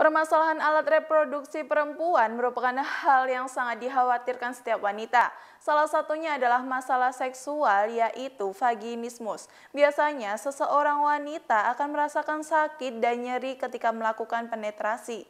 Permasalahan alat reproduksi perempuan merupakan hal yang sangat dikhawatirkan setiap wanita. Salah satunya adalah masalah seksual yaitu vaginismus. Biasanya seseorang wanita akan merasakan sakit dan nyeri ketika melakukan penetrasi.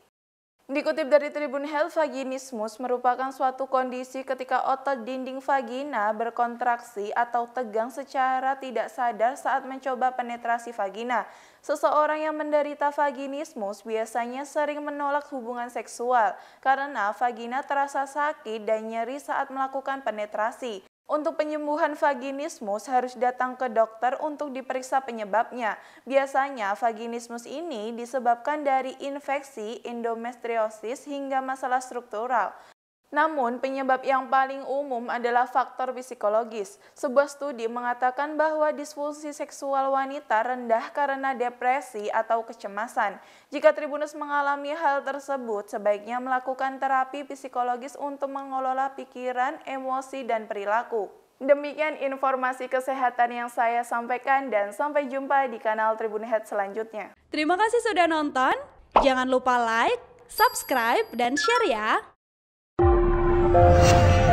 Dikutip dari Tribun Health, vaginismus merupakan suatu kondisi ketika otot dinding vagina berkontraksi atau tegang secara tidak sadar saat mencoba penetrasi vagina. Seseorang yang menderita vaginismus biasanya sering menolak hubungan seksual karena vagina terasa sakit dan nyeri saat melakukan penetrasi. Untuk penyembuhan vaginismus harus datang ke dokter untuk diperiksa penyebabnya. Biasanya vaginismus ini disebabkan dari infeksi, endometriosis hingga masalah struktural. Namun, penyebab yang paling umum adalah faktor psikologis. Sebuah studi mengatakan bahwa disfungsi seksual wanita rendah karena depresi atau kecemasan. Jika Tribunus mengalami hal tersebut, sebaiknya melakukan terapi psikologis untuk mengelola pikiran, emosi, dan perilaku. Demikian informasi kesehatan yang saya sampaikan dan sampai jumpa di kanal Tribun Head selanjutnya. Terima kasih sudah nonton. Jangan lupa like, subscribe, dan share ya. Thank you.